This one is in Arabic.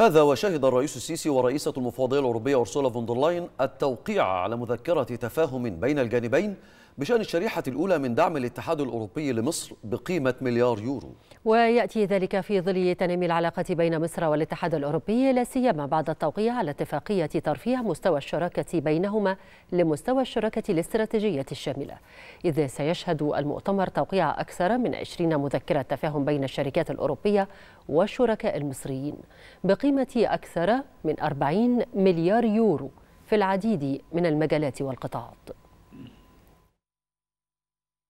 هذا وشهد الرئيس السيسي ورئيسة المفوضية الأوروبية أرسولا فوندرلاين التوقيع على مذكرة تفاهم بين الجانبين بشأن الشريحة الأولى من دعم الاتحاد الأوروبي لمصر بقيمة مليار يورو ويأتي ذلك في ظل تنامي العلاقة بين مصر والاتحاد الأوروبي لا سيما بعد التوقيع على اتفاقية ترفيع مستوى الشراكة بينهما لمستوى الشراكة الاستراتيجية الشاملة إذ سيشهد المؤتمر توقيع أكثر من 20 مذكرة تفاهم بين الشركات الأوروبية والشركاء المصريين بقيمة أكثر من 40 مليار يورو في العديد من المجالات والقطاعات